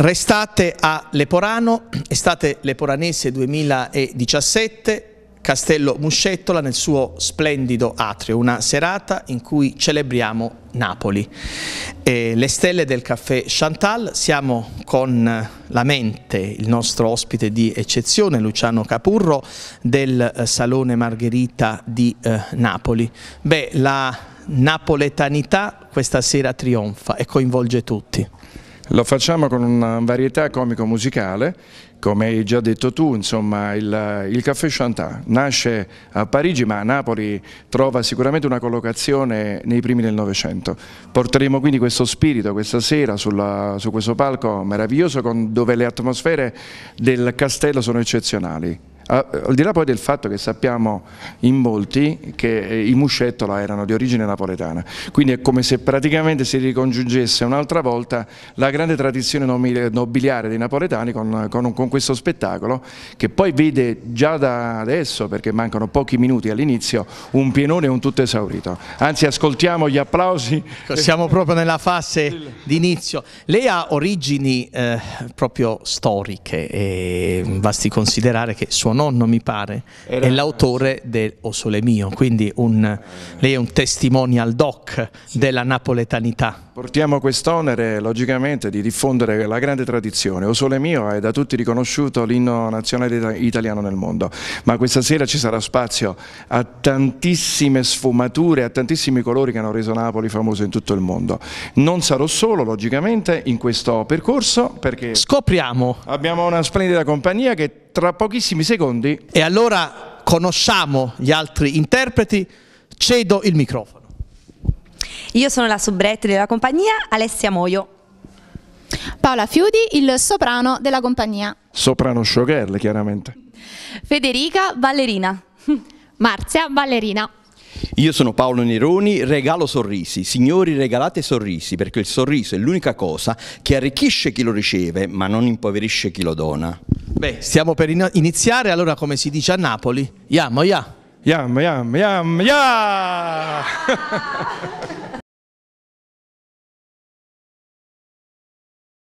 Restate a Leporano, estate leporanese 2017, Castello Muscettola nel suo splendido atrio, una serata in cui celebriamo Napoli. E le stelle del caffè Chantal, siamo con la mente, il nostro ospite di eccezione Luciano Capurro del eh, Salone Margherita di eh, Napoli. Beh, la napoletanità questa sera trionfa e coinvolge tutti. Lo facciamo con una varietà comico-musicale, come hai già detto tu, insomma, il, il Café Chantin nasce a Parigi ma a Napoli trova sicuramente una collocazione nei primi del Novecento. Porteremo quindi questo spirito questa sera sulla, su questo palco meraviglioso con, dove le atmosfere del castello sono eccezionali. Ah, al di là poi del fatto che sappiamo in molti che eh, i muscettola erano di origine napoletana, quindi è come se praticamente si ricongiungesse un'altra volta la grande tradizione nobiliare dei napoletani con, con, con questo spettacolo che poi vede già da adesso, perché mancano pochi minuti all'inizio, un pienone e un tutto esaurito. Anzi ascoltiamo gli applausi. Ecco, siamo proprio nella fase d'inizio. Lei ha origini eh, proprio storiche e basti considerare che suo nome nonno mi pare, Era... è l'autore del O Sole Mio, quindi un, lei è un testimonial doc sì. della napoletanità. Portiamo quest'onere logicamente di diffondere la grande tradizione, O Sole Mio è da tutti riconosciuto l'inno nazionale italiano nel mondo, ma questa sera ci sarà spazio a tantissime sfumature, a tantissimi colori che hanno reso Napoli famoso in tutto il mondo. Non sarò solo logicamente in questo percorso perché... Scopriamo! Abbiamo una splendida compagnia che tra pochissimi secondi. E allora conosciamo gli altri interpreti, cedo il microfono. Io sono la soubrette della compagnia Alessia Moio. Paola Fiudi, il soprano della compagnia. Soprano showgirl, chiaramente. Federica, ballerina. Marzia, ballerina. Io sono Paolo Neroni, regalo sorrisi. Signori, regalate sorrisi perché il sorriso è l'unica cosa che arricchisce chi lo riceve, ma non impoverisce chi lo dona. Beh, stiamo per iniziare, allora come si dice a Napoli, yam, yam. Yam, yam, yam, yam!